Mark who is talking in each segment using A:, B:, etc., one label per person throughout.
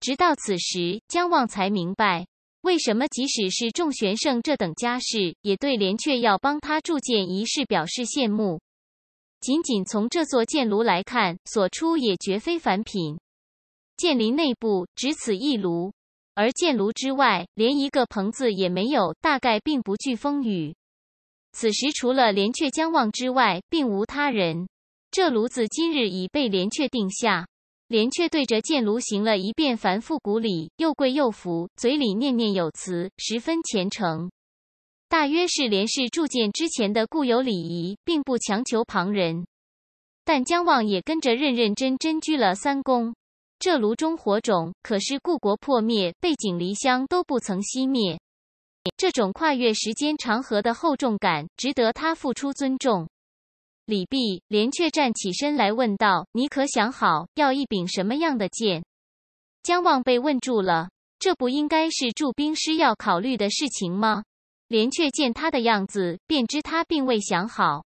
A: 直到此时，江望才明白，为什么即使是众玄圣这等家世，也对连雀要帮他铸剑一事表示羡慕。仅仅从这座剑炉来看，所出也绝非凡品。剑林内部只此一炉，而剑炉之外，连一个棚子也没有，大概并不惧风雨。此时除了连雀、江望之外，并无他人。这炉子今日已被连雀定下。莲却对着剑炉行了一遍繁复古礼，又跪又伏，嘴里念念有词，十分虔诚。大约是莲是铸剑之前的固有礼仪，并不强求旁人。但江望也跟着认认真真鞠了三躬。这炉中火种，可是故国破灭、背井离乡都不曾熄灭。这种跨越时间长河的厚重感，值得他付出尊重。李泌连却站起身来问道：“你可想好要一柄什么样的剑？”江望被问住了。这不应该是驻兵师要考虑的事情吗？连却见他的样子，便知他并未想好，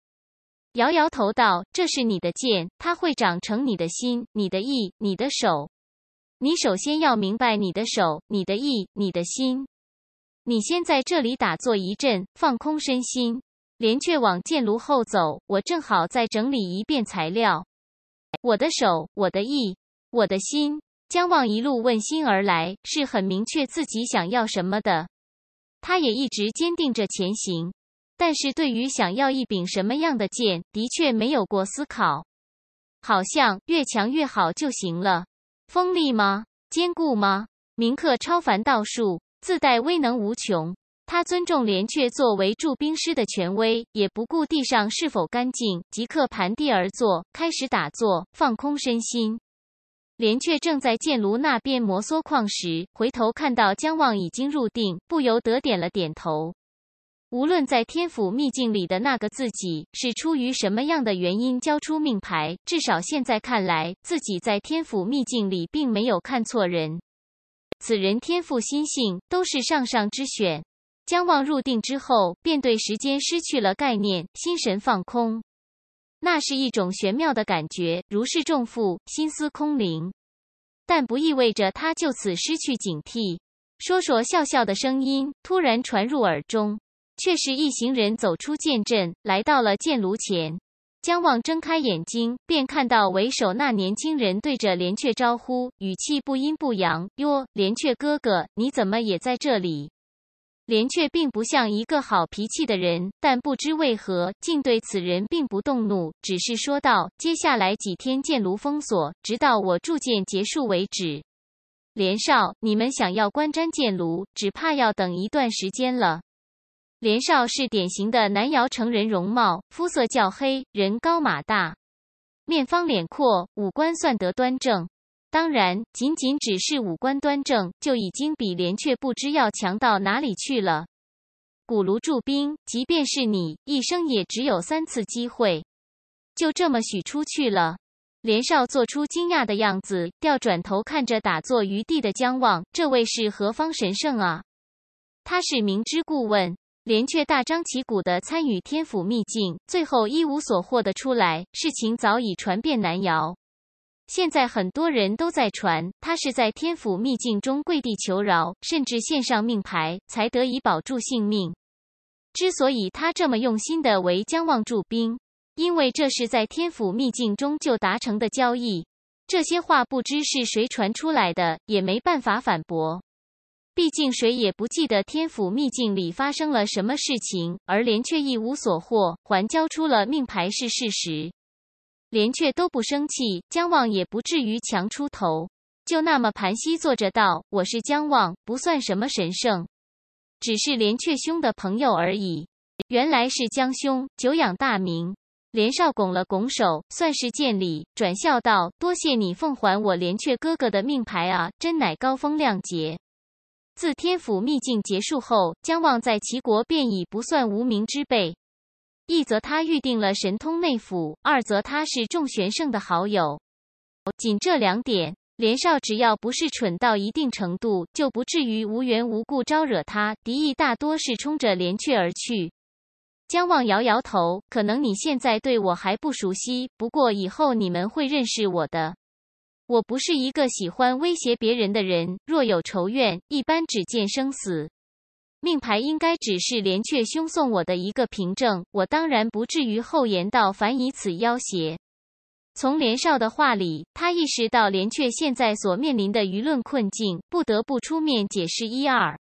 A: 摇摇头道：“这是你的剑，它会长成你的心、你的意、你的手。你首先要明白你的手、你的意、你的心。你先在这里打坐一阵，放空身心。”连却往剑炉后走，我正好再整理一遍材料。我的手，我的意，我的心，江望一路问心而来，是很明确自己想要什么的。他也一直坚定着前行，但是对于想要一柄什么样的剑，的确没有过思考，好像越强越好就行了。锋利吗？坚固吗？铭刻超凡道术，自带威能无穷。他尊重连雀作为驻兵师的权威，也不顾地上是否干净，即刻盘地而坐，开始打坐，放空身心。连雀正在剑炉那边摩挲矿石，回头看到姜望已经入定，不由得点了点头。无论在天府秘境里的那个自己是出于什么样的原因交出命牌，至少现在看来，自己在天府秘境里并没有看错人。此人天赋心性都是上上之选。江望入定之后，便对时间失去了概念，心神放空。那是一种玄妙的感觉，如释重负，心思空灵。但不意味着他就此失去警惕。说说笑笑的声音突然传入耳中，却是一行人走出剑阵，来到了剑炉前。江望睁开眼睛，便看到为首那年轻人对着连雀招呼，语气不阴不阳：“哟，连雀哥哥，你怎么也在这里？”莲却并不像一个好脾气的人，但不知为何，竟对此人并不动怒，只是说道：“接下来几天剑炉封锁，直到我铸剑结束为止。”连少，你们想要观瞻剑炉，只怕要等一段时间了。连少是典型的南瑶城人，容貌肤色较黑，人高马大，面方脸阔，五官算得端正。当然，仅仅只是五官端正，就已经比连却不知要强到哪里去了。古炉驻兵，即便是你一生也只有三次机会，就这么许出去了。连少做出惊讶的样子，调转头看着打坐于地的江望，这位是何方神圣啊？他是明知故问。连却大张旗鼓地参与天府秘境，最后一无所获的出来，事情早已传遍南瑶。现在很多人都在传，他是在天府秘境中跪地求饶，甚至献上命牌才得以保住性命。之所以他这么用心的为姜望驻兵，因为这是在天府秘境中就达成的交易。这些话不知是谁传出来的，也没办法反驳。毕竟谁也不记得天府秘境里发生了什么事情，而连却一无所获，还交出了命牌是事实。连雀都不生气，姜望也不至于强出头，就那么盘膝坐着道：“我是姜望，不算什么神圣，只是连雀兄的朋友而已。”原来是姜兄，久仰大名。连少拱了拱手，算是见礼，转笑道：“多谢你奉还我连雀哥哥的命牌啊，真乃高风亮节。”自天府秘境结束后，姜望在齐国便已不算无名之辈。一则他预定了神通内府，二则他是众玄圣的好友。仅这两点，连少只要不是蠢到一定程度，就不至于无缘无故招惹他。敌意大多是冲着连雀而去。江望摇摇头，可能你现在对我还不熟悉，不过以后你们会认识我的。我不是一个喜欢威胁别人的人，若有仇怨，一般只见生死。命牌应该只是连雀兄送我的一个凭证，我当然不至于厚颜道凡以此要挟。从连少的话里，他意识到连雀现在所面临的舆论困境，不得不出面解释一二。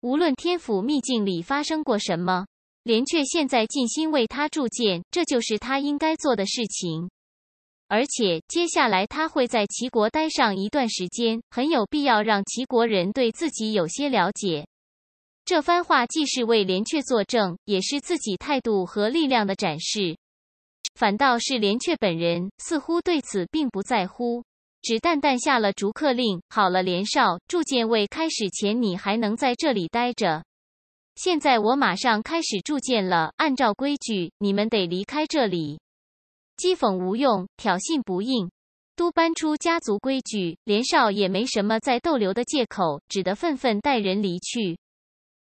A: 无论天府秘境里发生过什么，连雀现在尽心为他铸剑，这就是他应该做的事情。而且接下来他会在齐国待上一段时间，很有必要让齐国人对自己有些了解。这番话既是为连雀作证，也是自己态度和力量的展示。反倒是连雀本人似乎对此并不在乎，只淡淡下了逐客令。好了，连少铸剑未开始前，你还能在这里待着。现在我马上开始铸剑了，按照规矩，你们得离开这里。讥讽无用，挑衅不应，都搬出家族规矩。连少也没什么再逗留的借口，只得愤愤带人离去。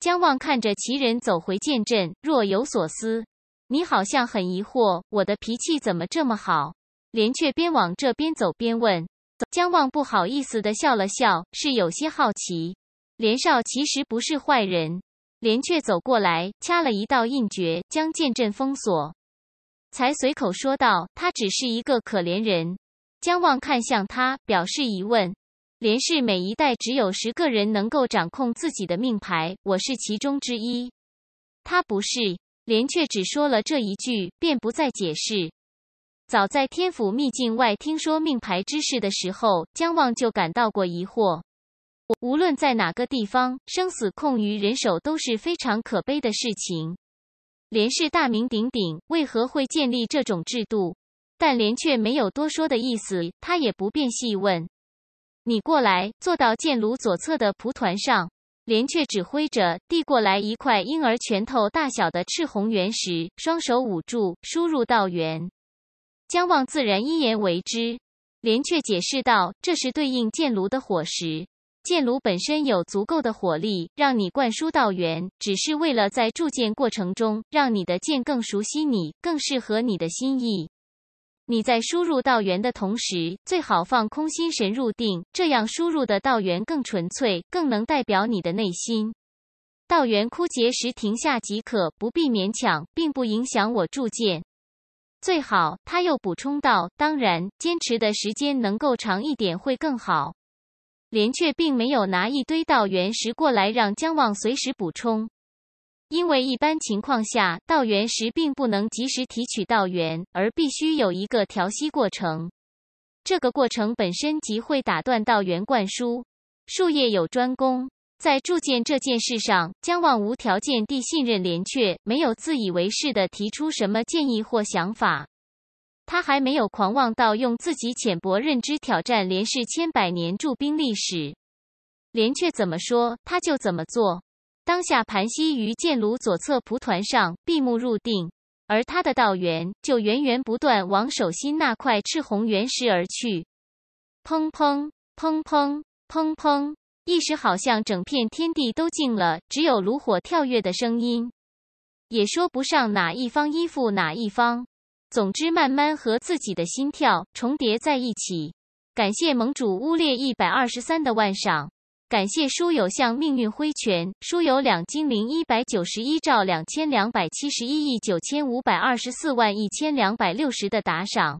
A: 江望看着其人走回剑阵，若有所思。你好像很疑惑，我的脾气怎么这么好？连却边往这边走边问。江望不好意思的笑了笑，是有些好奇。连少其实不是坏人。连却走过来，掐了一道印诀，将剑阵封锁，才随口说道：“他只是一个可怜人。”江望看向他，表示疑问。连氏每一代只有十个人能够掌控自己的命牌，我是其中之一。他不是，连却只说了这一句，便不再解释。早在天府秘境外听说命牌之事的时候，江望就感到过疑惑。无论在哪个地方，生死空于人手都是非常可悲的事情。连氏大名鼎鼎，为何会建立这种制度？但连却没有多说的意思，他也不便细问。你过来，坐到剑炉左侧的蒲团上。连雀指挥着递过来一块婴儿拳头大小的赤红圆石，双手捂住，输入道源。江望自然一言为之。连雀解释道：“这是对应剑炉的火石，剑炉本身有足够的火力让你灌输道源，只是为了在铸剑过程中让你的剑更熟悉你，更适合你的心意。”你在输入道源的同时，最好放空心神入定，这样输入的道源更纯粹，更能代表你的内心。道源枯竭时停下即可，不必勉强，并不影响我铸剑。最好，他又补充道：“当然，坚持的时间能够长一点会更好。”连雀并没有拿一堆道源石过来让姜望随时补充。因为一般情况下，道元石并不能及时提取道元，而必须有一个调息过程。这个过程本身即会打断道元灌输。术业有专攻，在铸剑这件事上，姜望无条件地信任连雀，没有自以为是地提出什么建议或想法。他还没有狂妄到用自己浅薄认知挑战连氏千百年铸兵历史。连雀怎么说，他就怎么做。当下盘膝于剑炉左侧蒲团上，闭目入定，而他的道元就源源不断往手心那块赤红原石而去。砰砰砰砰砰砰！一时好像整片天地都静了，只有炉火跳跃的声音。也说不上哪一方依附哪一方，总之慢慢和自己的心跳重叠在一起。感谢盟主乌烈一百二十三的万赏。感谢书友向命运挥拳，书友两精灵一百九十一兆两千两百七十一亿九千五百二十四万一千两百六十的打赏。